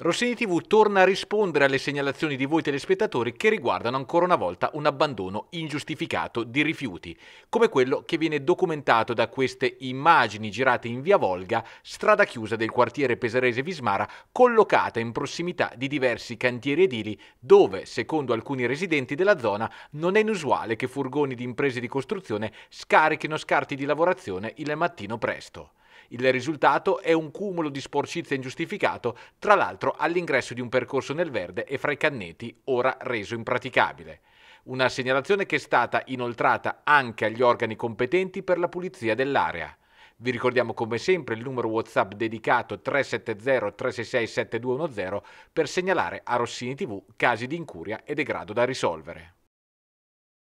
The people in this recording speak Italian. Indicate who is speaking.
Speaker 1: Rossini TV torna a rispondere alle segnalazioni di voi telespettatori che riguardano ancora una volta un abbandono ingiustificato di rifiuti, come quello che viene documentato da queste immagini girate in via Volga, strada chiusa del quartiere Pesarese Vismara, collocata in prossimità di diversi cantieri edili, dove, secondo alcuni residenti della zona, non è inusuale che furgoni di imprese di costruzione scarichino scarti di lavorazione il mattino presto. Il risultato è un cumulo di sporcizia ingiustificato, tra l'altro all'ingresso di un percorso nel verde e fra i canneti, ora reso impraticabile. Una segnalazione che è stata inoltrata anche agli organi competenti per la pulizia dell'area. Vi ricordiamo come sempre il numero WhatsApp dedicato 370-366-7210 per segnalare a Rossini TV casi di incuria e degrado da risolvere.